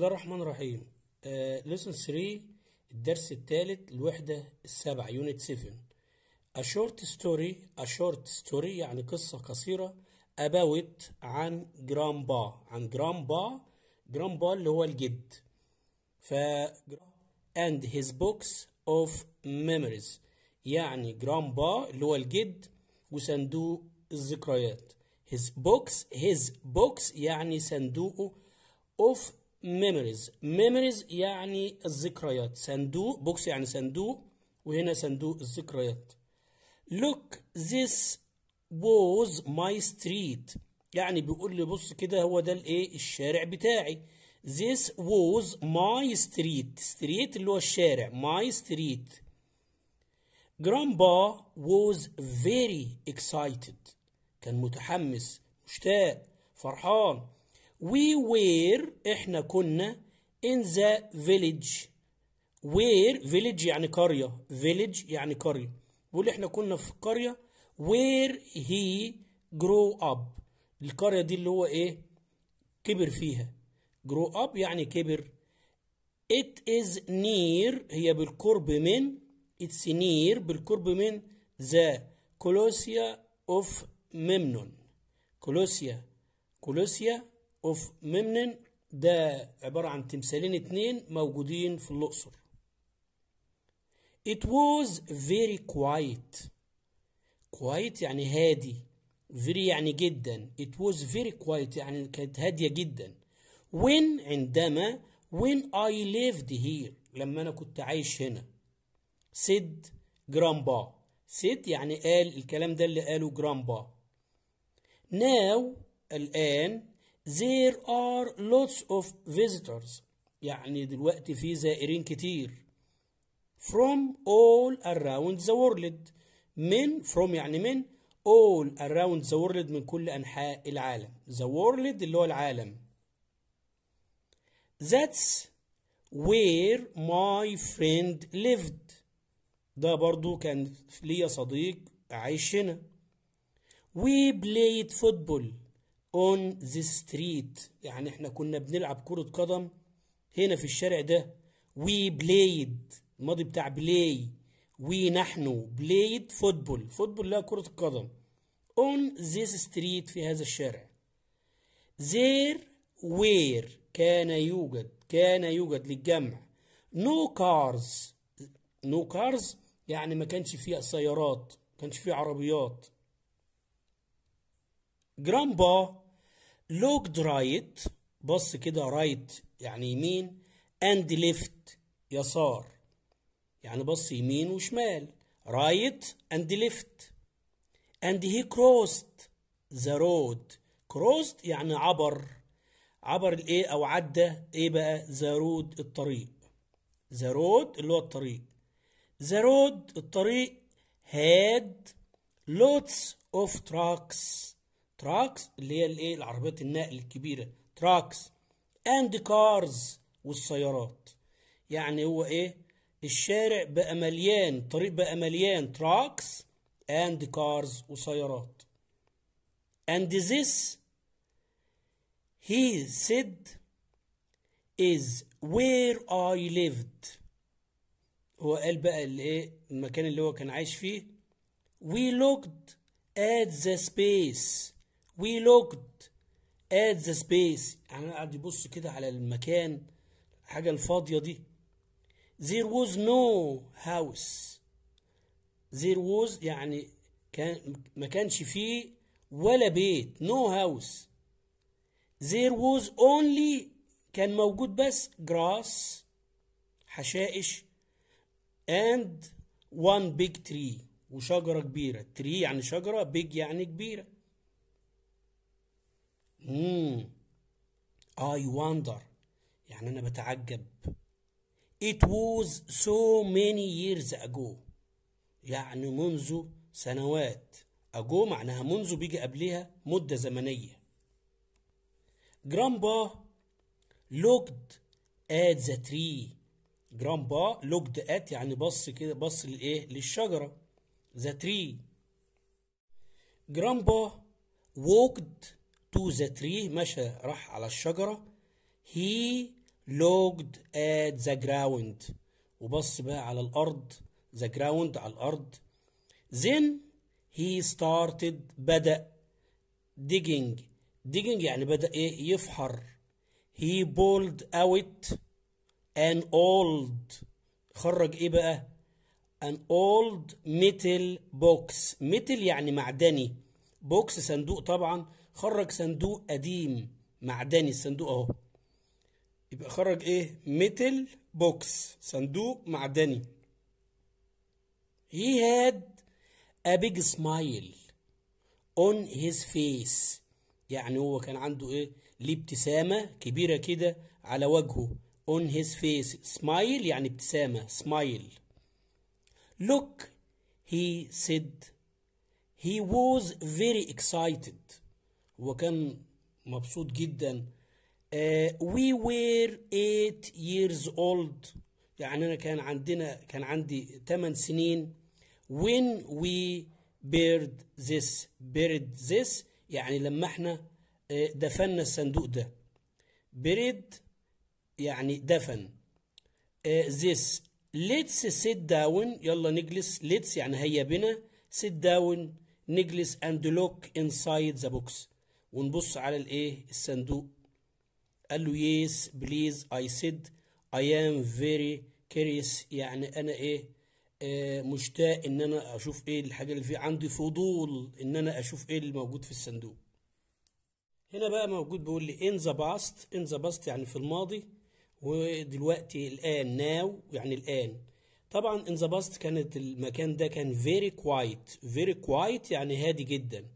الله الرحمن الرحيم ليسون آه، 3 الدرس الثالث الوحدة السابعة يونت 7 A short story A short story يعني قصة قصيرة about عن جرامبا عن جرامبا جرامبا اللي هو الجد ف and his books of memories يعني جرامبا اللي هو الجد وصندوق الذكريات his books his books يعني صندوقه of ميموريز ميموريز يعني الذكريات صندوق بوكس يعني صندوق وهنا صندوق الذكريات لوك ذس ووز ماي ستريت يعني بيقول لي بص كده هو ده الايه الشارع بتاعي ذس ووز ماي ستريت ستريت اللي هو الشارع ماي ستريت جرامبا ووز فيري اكسايتد كان متحمس مشتاق فرحان we were احنا كنا in the village where village يعني قرية village يعني قرية بيقول احنا كنا في قرية where he grew up القرية دي اللي هو ايه كبر فيها grow up يعني كبر it is near هي بالقرب من it's near بالقرب من the Colossia of Memnon Colossia Colossia اوف ممنن ده عبارة عن تمثالين اتنين موجودين في الأقصر It was very quiet quiet يعني هادي very يعني جدا It was very quiet يعني كانت هادية جدا when عندما when I lived here لما أنا كنت عايش هنا said grandpa said يعني قال الكلام ده اللي قاله grandpa now الآن there are lots of visitors يعني دلوقتي في زائرين كتير from all around the world من from يعني من all around the world من كل أنحاء العالم the world اللي هو العالم that's where my friend lived ده برضو كان ليا صديق عايش هنا we played football اون ذا ستريت يعني احنا كنا بنلعب كرة قدم هنا في الشارع ده وي بلايد الماضي بتاع بلاي وي نحن بلايد فوتبول فوتبول اللي هي كرة القدم اون this ستريت في هذا الشارع زير وير كان يوجد كان يوجد للجمع نو كارز نو كارز يعني ما كانش فيه سيارات ما كانش فيه عربيات جرامبا لوجد رايت بص كده رايت يعني يمين اند ليفت يسار يعني بص يمين وشمال رايت اند ليفت اند هي كروست ذا رود كروست يعني عبر عبر الايه او عدى ايه بقى ذا رود الطريق ذا رود اللي هو الطريق ذا رود الطريق هاد لوتس اوف تراكس تراكس اللي هي الايه العربيات النقل الكبيره تراكس اند كارز والسيارات يعني هو ايه الشارع بقى مليان الطريق بقى مليان تراكس اند كارز وسيارات and this he said is where I lived هو قال بقى الايه المكان اللي هو كان عايش فيه we looked at the space we looked at the space يعني قاعد يبص كده على المكان الحاجة الفاضية دي there was no house there was يعني كان ما كانش فيه ولا بيت no house there was only كان موجود بس جراس حشائش and one big tree وشجرة كبيرة tree يعني شجرة big يعني كبيرة امم اي wonder يعني انا بتعجب it was so many years ago يعني منذ سنوات ago معناها منذ بيجي قبلها مدة زمنية grandpa looked at the tree grandpa looked at يعني بص كده بص لايه للشجرة the tree grandpa walked to the tree مشى راح على الشجرة he looked at the ground وبص بقى على الأرض the ground على الأرض then he started بدأ digging digging يعني بدأ إيه يفحر he pulled out an old خرج إيه بقى an old metal box metal يعني معدني بوكس صندوق طبعا خرج صندوق قديم معدني الصندوق اهو يبقى خرج ايه ميتل بوكس صندوق معدني he had a big smile on his face يعني هو كان عنده ايه ليه ابتسامه كبيره كده على وجهه on his face smile يعني ابتسامه smile look he said he was very excited وكان مبسوط جدا وي وير 8 years old يعني انا كان عندنا كان عندي 8 سنين when we buried this buried this يعني لما احنا uh, دفنا الصندوق ده buried يعني دفن uh, this let's sit down يلا نجلس let's يعني هيا بنا sit down نجلس and look inside the box ونبص على الايه الصندوق قال له يس بليز اي سيد اي ام فيري كيريس يعني انا ايه آه مشتاق ان انا اشوف ايه الحاجه اللي فيه عندي فضول ان انا اشوف ايه اللي موجود في الصندوق هنا بقى موجود بيقول لي ان ذا باست ان ذا باست يعني في الماضي ودلوقتي الان ناو يعني الان طبعا ان ذا باست كانت المكان ده كان فيري كوايت فيري كوايت يعني هادي جدا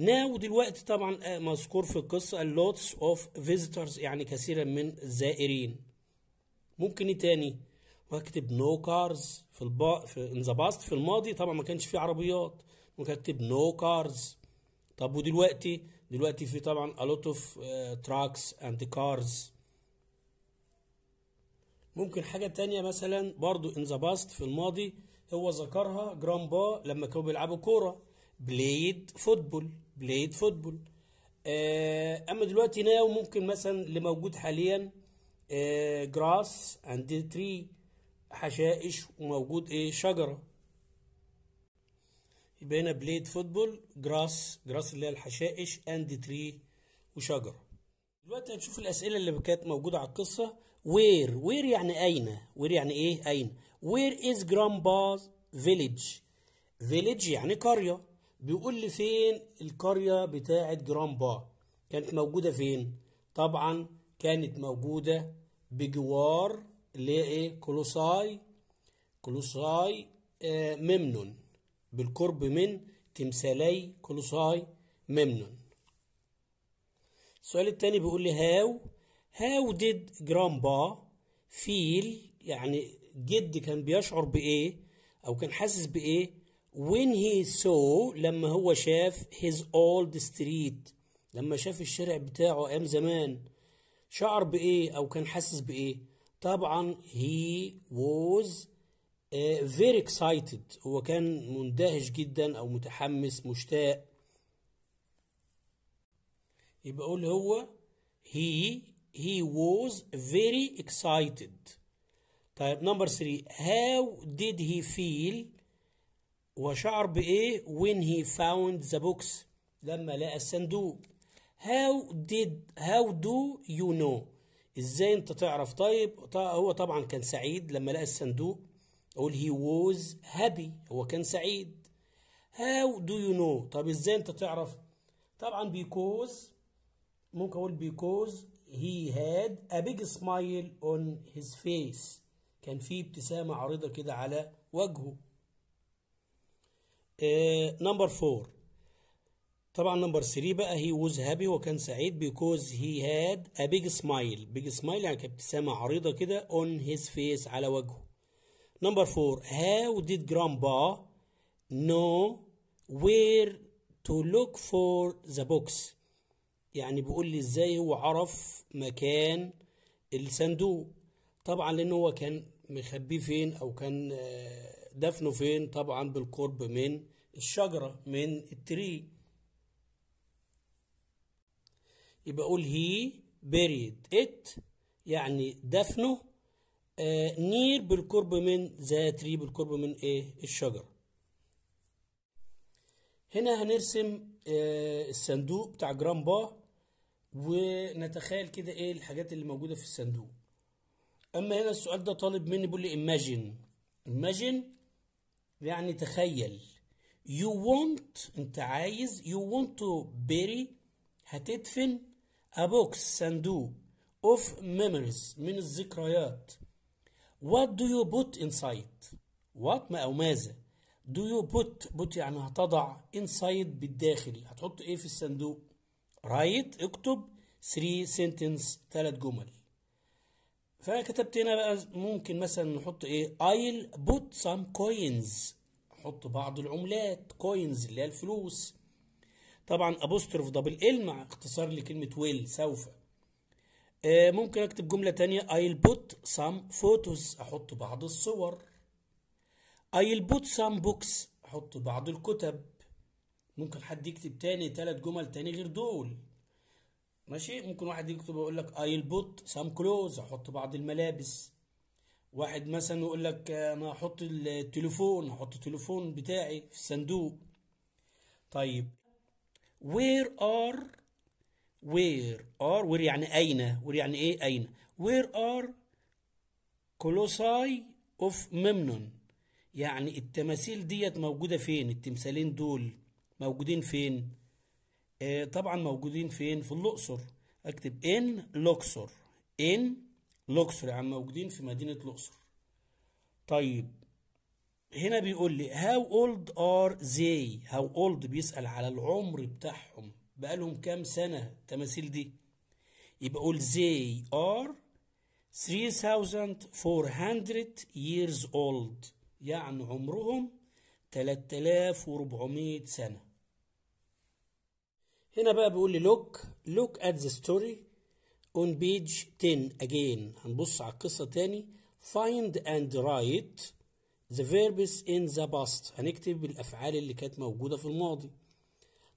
ناو دلوقتي طبعا آه، مذكور في القصة lots of visitors يعني كثيرا من الزائرين ممكن ايه تاني واكتب no cars في البا في ان في الماضي طبعا ما كانش في عربيات ممكن اكتب no cars طب ودلوقتي دلوقتي في طبعا a lot of uh, trucks and cars ممكن حاجة تانية مثلا برضو ان ذا باست في الماضي هو ذكرها جرامبا لما كانوا بيلعبوا كورة بلايد فوتبول بلايد فوتبول آه، اما دلوقتي ناو ممكن مثلا اللي موجود حاليا آه، جراس اند تري حشائش وموجود ايه شجره يبقى هنا بليد فوتبول جراس جراس اللي هي الحشائش اند تري وشجره دلوقتي هنشوف الاسئله اللي كانت موجوده على القصه وير وير يعني اين وير يعني ايه اين وير از جرامباز فيليج فيليج يعني قريه بيقول لي فين القرية بتاعة جرامبا كانت موجودة فين طبعا كانت موجودة بجوار اللي هي ايه كولوساي كولوساي آه ممنون بالقرب من تمثالي كولوساي ممنون السؤال التاني بيقول لي هاو هاو ديد جرامبا فيل يعني جد كان بيشعر بايه او كان حاسس بايه when he saw لما هو شاف his old street لما شاف الشارع بتاعه ايام زمان شعر بايه او كان حاسس بايه طبعا he was uh, very excited هو كان مندهش جدا او متحمس مشتاق يبقى اقول هو he he was very excited طيب نمبر 3 how did he feel وشعر بإيه when he found the box لما لقى الصندوق how did how do you know ازاي انت تعرف طيب هو طبعا كان سعيد لما لقى الصندوق اقول he was happy هو كان سعيد how do you know طب ازاي انت تعرف طبعا because ممكن اقول because he had a big smile on his face كان في ابتسامة عريضة كده على وجهه نمبر آه، فور طبعا نمبر 3 بقى هي ووز هابي وكان سعيد بيكوز هي هاد ا بيج سمايل بيج سمايل يعني كانت ابتسامه عريضه كده اون هيز فيس على وجهه نمبر 4 هاو ديد جرامبا نو وير تو لوك فور ذا بوكس يعني بيقول لي ازاي هو عرف مكان الصندوق طبعا لان هو كان مخبيه فين او كان آه، دفنه فين طبعا بالقرب من الشجرة من التري يبقى أقول هي بيريد إت يعني دفنه آه، نير بالقرب من ذا تري بالقرب من إيه الشجرة هنا هنرسم آه، الصندوق بتاع جرامبا ونتخيل كده ايه الحاجات اللي موجوده في الصندوق اما هنا السؤال ده طالب مني بيقول لي imagine imagine يعني تخيل you want انت عايز you want to bury هتدفن a box صندوق of memories من الذكريات what do you put inside what ما او ماذا do you put put يعني هتضع inside بالداخل هتحط ايه في الصندوق رايت اكتب 3 سنتنس ثلاث جمل فكتبت هنا بقى ممكن مثلا نحط ايه I'll put some coins احط بعض العملات كوينز اللي هي الفلوس طبعا ابوستروف دبل ال مع اختصار لكلمه ويل سوف آه ممكن اكتب جمله تانية I'll put some photos احط بعض الصور I'll put some books احط بعض الكتب ممكن حد يكتب تاني تلات جمل تاني غير دول ماشي ممكن واحد يكتب ويقول لك I'll put some clothes احط بعض الملابس واحد مثلا يقول لك انا آه، احط التليفون احط التليفون بتاعي في الصندوق طيب وير ار وير ار وير يعني اين وير يعني ايه اين وير ار كولوساي اوف ممنون يعني التماثيل ديت موجوده فين التمثالين دول موجودين فين آه طبعا موجودين فين في الاقصر اكتب ان لوكسور ان الأقصر يا عم موجودين في مدينة الأقصر طيب هنا بيقول لي هاو اولد ار زي هاو اولد بيسأل على العمر بتاعهم بقالهم كام سنة التماثيل دي يبقى اقول زي ار 3400 years old يعني عمرهم 3400 سنة هنا بقى بيقول لي لوك لوك ات ذا ستوري on page 10 again هنبص على القصة تاني find and write the verbs in the past هنكتب الأفعال اللي كانت موجودة في الماضي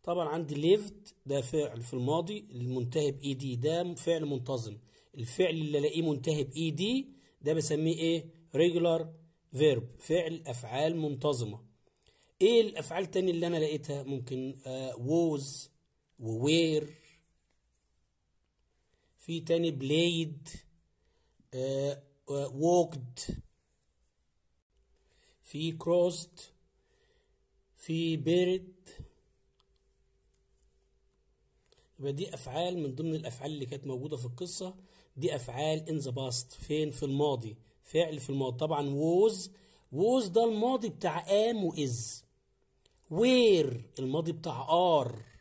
طبعا عندي lived ده فعل في الماضي المنتهي بـ ed ده فعل منتظم الفعل اللي الاقيه منتهي بـ ed ده بسميه ايه regular verb فعل أفعال منتظمة ايه الأفعال تاني اللي أنا لقيتها ممكن uh, was و were في تاني بلايد آه، ووكد في كروست في بيرد يبقى دي افعال من ضمن الافعال اللي كانت موجوده في القصه دي افعال ان ذا باست فين في الماضي فعل في الماضي طبعا ووز ووز ده الماضي بتاع ام واز وير الماضي بتاع ار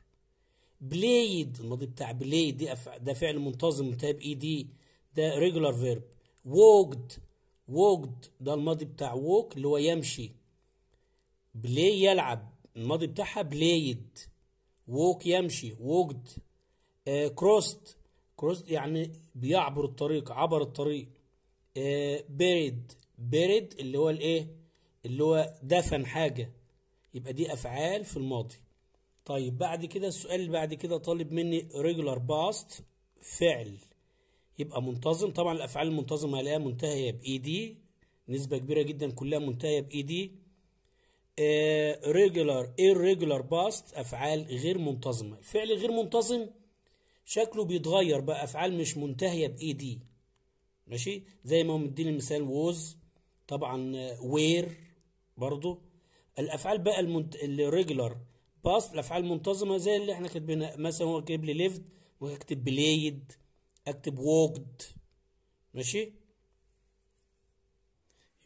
بلايد الماضي بتاع بلايد دي ده فعل منتظم تاب اي دي ده ريجولار فيرب ووجد ووجد ده الماضي بتاع ووك اللي هو يمشي بلاي يلعب الماضي بتاعها بلايد ووك يمشي ووجد آه كروست كروست يعني بيعبر الطريق عبر الطريق آه بيرد بيرد اللي هو الايه اللي هو دفن حاجه يبقى دي افعال في الماضي طيب بعد كده السؤال اللي بعد كده طالب مني ريجولار باست فعل يبقى منتظم طبعا الافعال المنتظمه هلاقيها منتهيه باي دي e نسبه كبيره جدا كلها منتهيه باي دي ريجولار irregular باست افعال غير منتظمه الفعل غير منتظم شكله بيتغير بقى افعال مش منتهيه باي دي e ماشي زي ما هو مديني مثال ووز طبعا وير آه، برضو الافعال بقى الريجولار باست الافعال منتظمه زي اللي احنا كاتبينها مثلا هو جايب لي ليفد وهكتب بلايد اكتب ووكد ماشي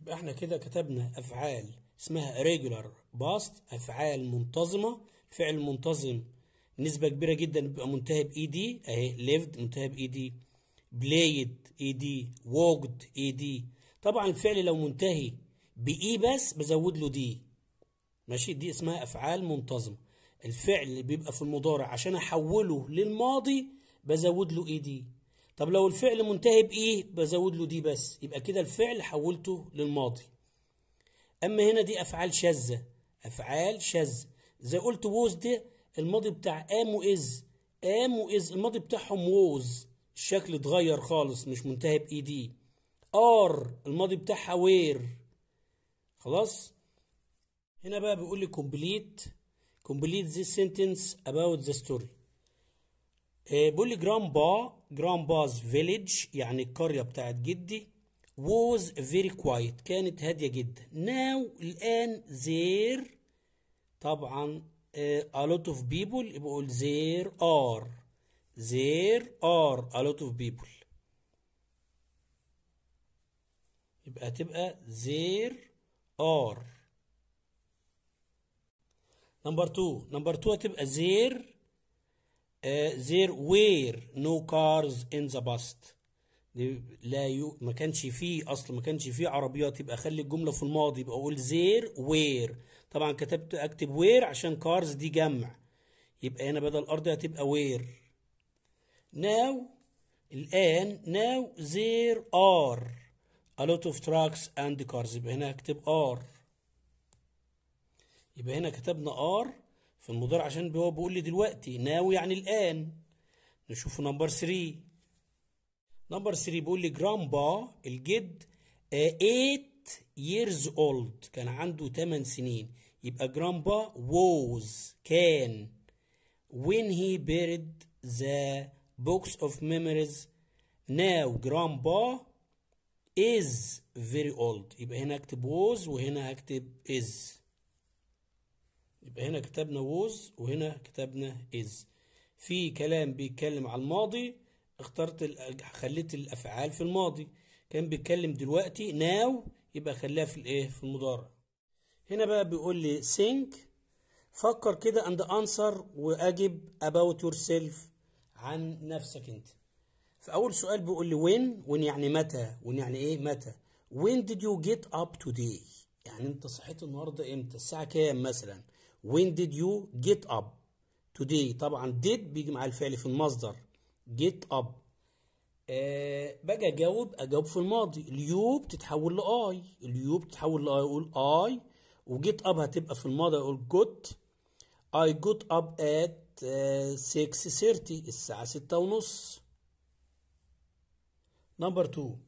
يبقى احنا كده كتبنا افعال اسمها ريجولار باست افعال منتظمه فعل منتظم نسبه كبيره جدا بيبقى منتهى باي e دي اهي ليفد منتهى باي دي بلايد اي دي ووكد اي دي طبعا الفعل لو منتهي باي بس بزود له دي ماشي دي اسمها افعال منتظمه الفعل اللي بيبقى في المضارع عشان احوله للماضي بزود له ايه دي طب لو الفعل منتهي بايه بزود له دي بس يبقى كده الفعل حولته للماضي اما هنا دي افعال شاذه افعال شاذه زي قلت ووز ده الماضي بتاع ام واز ام واز الماضي بتاعهم ووز الشكل اتغير خالص مش منتهي بايه دي ار الماضي بتاعها وير خلاص هنا بقى بيقول لي كومبليت Complete this sentence about the story. بيقول لي grandpa grandpa's village يعني القرية بتاعت جدي was very quiet كانت هادية جدا. Now الآن there طبعا a lot of people يبقى قول there are there are a lot of people يبقى تبقى there are نمبر 2 نمبر 2 هتبقى زير زير وير نو كارز ان ذا باست لا يو ما كانش فيه اصل ما كانش فيه عربيات يبقى خلي الجمله في الماضي يبقى اقول زير وير طبعا كتبت اكتب وير عشان كارز دي جمع يبقى هنا بدل ارض هتبقى وير ناو الان ناو زير ار ا لوت اوف تراكس اند كارز يبقى هنا اكتب ار يبقى هنا كتبنا ار في المضارع عشان هو بيقول لي دلوقتي ناو يعني الان نشوف نمبر 3 نمبر 3 بيقول لي جرامبا الجد 8 years old كان عنده 8 سنين يبقى جرامبا was كان when he buried the books of memories now grandpa is very old يبقى هنا اكتب was وهنا هكتب is يبقى هنا كتبنا was وهنا كتبنا is في كلام بيتكلم على الماضي اخترت خليت الافعال في الماضي كان بيتكلم دلوقتي now يبقى خليها في الايه في المضارع هنا بقى بيقول لي think فكر كده and answer واجب about yourself عن نفسك انت فاول سؤال بيقول لي when when يعني متى when يعني ايه متى when did you get up today يعني انت صحيت النهارده امتى الساعه كام مثلا when did you get up today طبعا did بيجي مع الفعل في المصدر get up أه باجي اجاوب اجاوب في الماضي اليو بتتحول لاي اليو بتتحول لاي اقول اي وجيت اب هتبقى في الماضي اقول جوت اي جوت اب ات 6:30 الساعه 6 ونص نمبر 2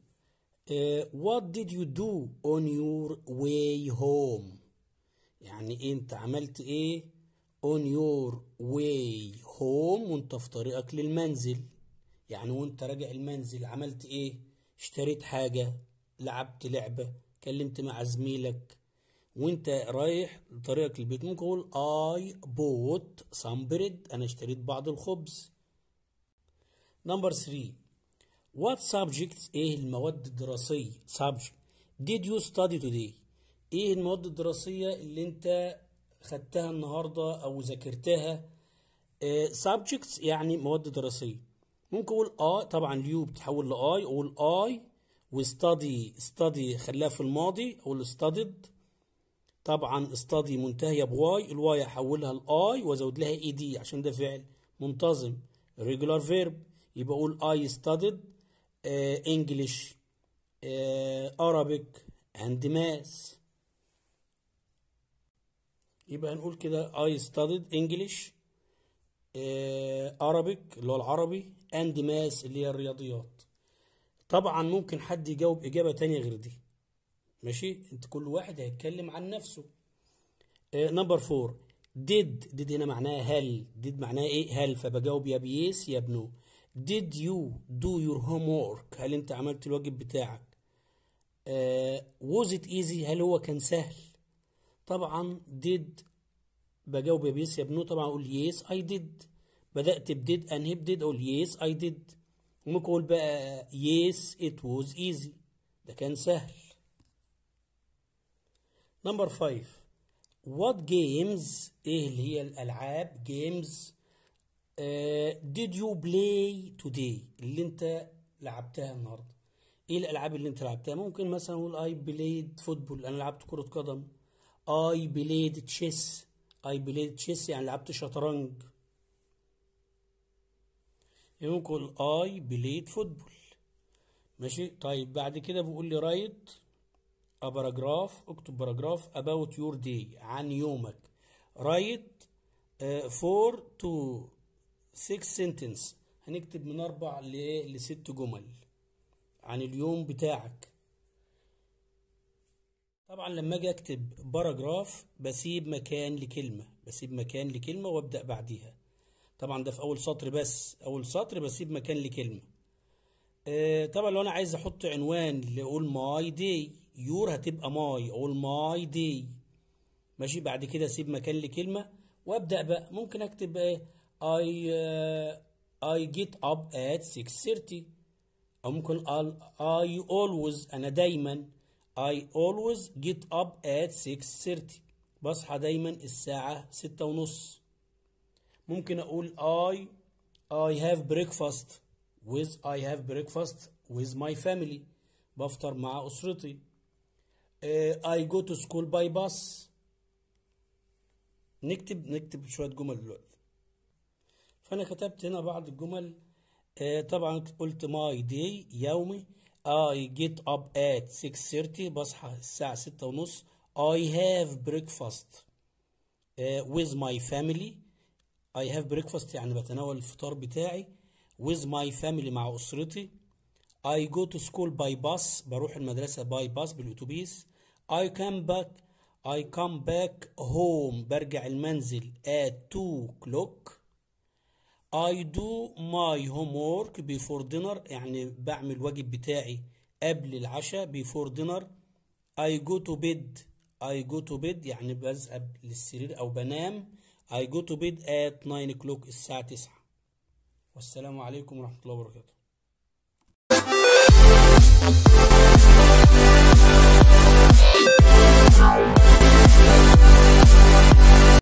آه، what did you do on your way home يعني إيه انت عملت ايه on your way home وانت في طريقك للمنزل يعني وانت راجع المنزل عملت ايه اشتريت حاجة لعبت لعبة كلمت مع زميلك وانت رايح طريقك للبيت ممكن تقول I bought some bread انا اشتريت بعض الخبز نمبر 3 what subjects ايه المواد الدراسية subject did you study today ايه المواد الدراسية اللي انت خدتها النهاردة او ذاكرتها سبجكتس اه، يعني مواد دراسية ممكن اقول اه طبعا اليو بتحول لاي اقول اي وستادي ستادي خلاها في الماضي اقول ستاديد طبعا ستادي منتهيه بواي الواي احولها لاي وازود لها اي e دي عشان ده فعل منتظم ريجولار فيرب يبقى اقول اي ستاديد انجلش ارابيك هاند ماس يبقى هنقول كده I studied English آه، Arabic اللي هو العربي and Math اللي هي الرياضيات طبعا ممكن حد يجاوب إجابة تانية غير دي ماشي انت كل واحد هيتكلم عن نفسه نمبر آه، فور did did هنا معناها هل did معناها ايه هل فبجاوب يا بيس يا بنو did you do your homework هل انت عملت الواجب بتاعك uh, was it easy هل هو كان سهل طبعا did بجاوب يا بيس يا بنو طبعا اقول يس اي ديد بدات بديد انهي بديد اقول يس اي ديد وممكن اقول بقى يس ات was ايزي ده كان سهل نمبر 5 وات جيمز ايه اللي هي الالعاب جيمز ديد يو بلاي توداي اللي انت لعبتها النهارده ايه الالعاب اللي انت لعبتها ممكن مثلا اقول اي بلايد فوتبول انا لعبت كره قدم اي بليد تشيس اي بليد تشيس يعني لعبت شطرنج يقول اي بليد فوتبول ماشي طيب بعد كده بيقول لي رايت ا باراجراف اكتب باراجراف اباوت يور دي عن يومك رايت فور تو 6 سنتنس هنكتب من اربع لست جمل عن اليوم بتاعك طبعا لما اجي اكتب باراجراف بسيب مكان لكلمه بسيب مكان لكلمه وابدا بعديها طبعا ده في اول سطر بس اول سطر بسيب مكان لكلمه آه طبعا لو انا عايز احط عنوان لاقول ماي دي يور هتبقى ماي اقول ماي دي ماشي بعد كده اسيب مكان لكلمه وابدا بقى ممكن اكتب ايه اي اي جيت اب ات 6:30 او ممكن اي اولويز انا دايما I always get up at 6:30 بصحى دايما الساعة ستة ونص ممكن أقول I I have breakfast with I have breakfast with my family بفطر مع أسرتي uh, I go to school by bus نكتب نكتب شوية جمل دلوقتي فأنا كتبت هنا بعض الجمل uh, طبعا قلت my day يومي I get up at 6:30 بصحى الساعة ستة ونص I have breakfast uh, with my family I have breakfast يعني بتناول الفطار بتاعي with my family مع أسرتي I go to school by bus بروح المدرسة by bus بالأتوبيس I come back I come back home برجع المنزل at 2 o'clock I do my homework before dinner يعني بعمل الواجب بتاعي قبل العشاء before dinner I go to bed I go to bed يعني بذهب للسرير أو بنام I go to bed at 9 o'clock الساعة 9 والسلام عليكم ورحمة الله وبركاته